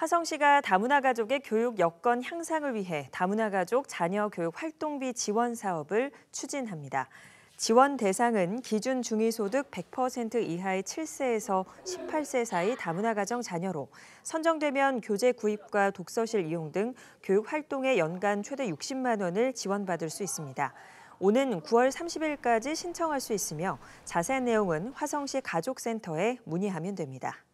화성시가 다문화 가족의 교육 여건 향상을 위해 다문화 가족 자녀 교육 활동비 지원 사업을 추진합니다. 지원 대상은 기준 중위소득 100% 이하의 7세에서 18세 사이 다문화 가정 자녀로 선정되면 교재 구입과 독서실 이용 등 교육 활동에 연간 최대 60만 원을 지원받을 수 있습니다. 오는 9월 30일까지 신청할 수 있으며 자세한 내용은 화성시 가족센터에 문의하면 됩니다.